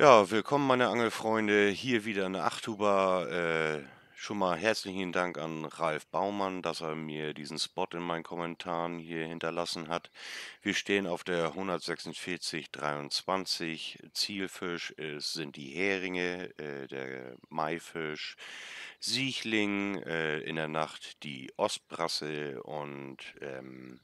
Ja, willkommen, meine Angelfreunde. Hier wieder eine Achthuber. Äh, schon mal herzlichen Dank an Ralf Baumann, dass er mir diesen Spot in meinen Kommentaren hier hinterlassen hat. Wir stehen auf der 146,23. Zielfisch ist, äh, sind die Heringe, äh, der Maifisch, Siechling, äh, in der Nacht die Ostbrasse und ähm,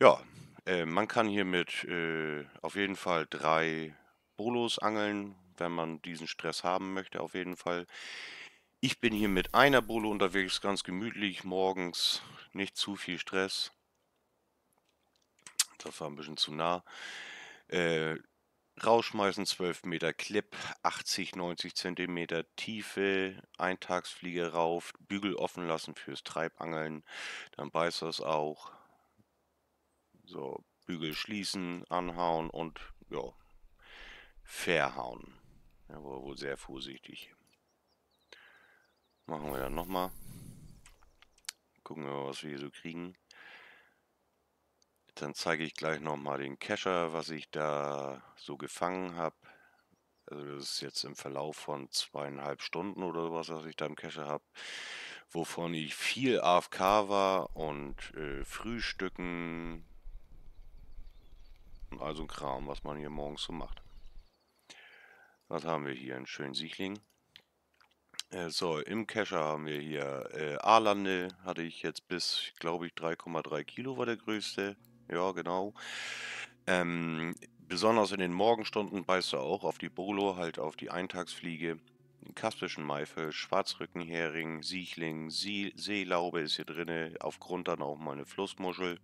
ja, äh, man kann hier hiermit äh, auf jeden Fall drei Bolos angeln, wenn man diesen Stress haben möchte auf jeden Fall. Ich bin hier mit einer Bolo unterwegs, ganz gemütlich, morgens nicht zu viel Stress. Das war ein bisschen zu nah. Äh, rausschmeißen, 12 Meter Clip, 80, 90 Zentimeter Tiefe, Eintagsfliege rauf, Bügel offen lassen fürs Treibangeln, dann beißt das auch. So, Bügel schließen, anhauen und ja, verhauen. Er ja, war wohl sehr vorsichtig. Machen wir dann nochmal. Gucken wir, mal, was wir hier so kriegen. Dann zeige ich gleich nochmal den Kescher, was ich da so gefangen habe. Also das ist jetzt im Verlauf von zweieinhalb Stunden oder sowas, was ich da im Kescher habe. Wovon ich viel AFK war und äh, Frühstücken und all so Kram, was man hier morgens so macht. Was haben wir hier in Schönsiechling? Äh, so, im Kescher haben wir hier äh, A-Lande. Hatte ich jetzt bis, glaube ich, 3,3 Kilo war der größte. Ja, genau. Ähm, besonders in den Morgenstunden beißt er auch auf die Bolo, halt auf die Eintagsfliege. Kaspischen Maifisch, Schwarzrückenhering, Siechling, Sie Seelaube ist hier drin. aufgrund dann auch mal eine Flussmuschel.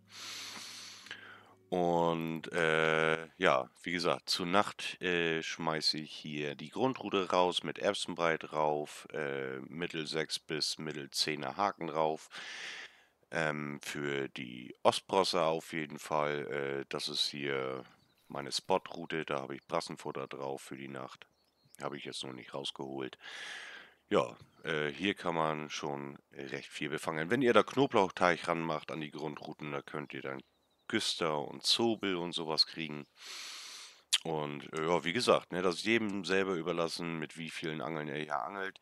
Und äh, ja, wie gesagt, zu Nacht äh, schmeiße ich hier die Grundrute raus mit Erbsenbrei drauf, äh, Mittel 6 bis Mittel 10er Haken drauf. Ähm, für die Ostbrosse auf jeden Fall. Äh, das ist hier meine Spotroute, da habe ich Brassenfutter drauf für die Nacht. Habe ich jetzt noch nicht rausgeholt. Ja, äh, hier kann man schon recht viel befangen. Wenn ihr da Knoblauchteig ranmacht an die Grundruten, da könnt ihr dann Güster und Zobel und sowas kriegen. Und äh, ja, wie gesagt, ne, das ist jedem selber überlassen, mit wie vielen Angeln er hier angelt.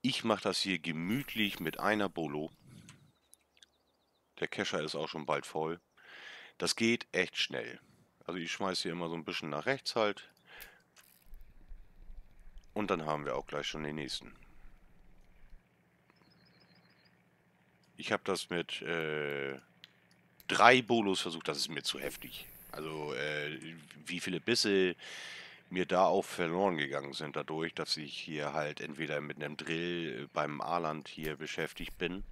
Ich mache das hier gemütlich mit einer Bolo. Der Kescher ist auch schon bald voll. Das geht echt schnell. Also ich schmeiße hier immer so ein bisschen nach rechts halt. Und dann haben wir auch gleich schon den nächsten. Ich habe das mit äh, drei Bolos versucht, das ist mir zu heftig. Also äh, wie viele Bisse mir da auch verloren gegangen sind dadurch, dass ich hier halt entweder mit einem Drill äh, beim Aaland hier beschäftigt bin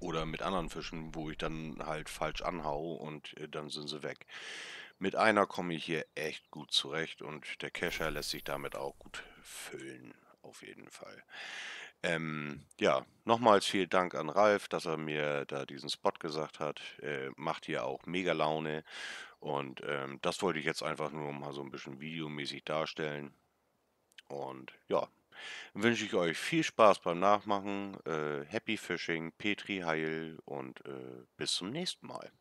oder mit anderen Fischen, wo ich dann halt falsch anhaue und äh, dann sind sie weg. Mit einer komme ich hier echt gut zurecht und der Kescher lässt sich damit auch gut füllen, auf jeden Fall. Ähm, ja, nochmals vielen Dank an Ralf, dass er mir da diesen Spot gesagt hat. Äh, macht hier auch mega Laune. Und ähm, das wollte ich jetzt einfach nur mal so ein bisschen videomäßig darstellen. Und ja, wünsche ich euch viel Spaß beim Nachmachen. Äh, happy Fishing, Petri Heil und äh, bis zum nächsten Mal.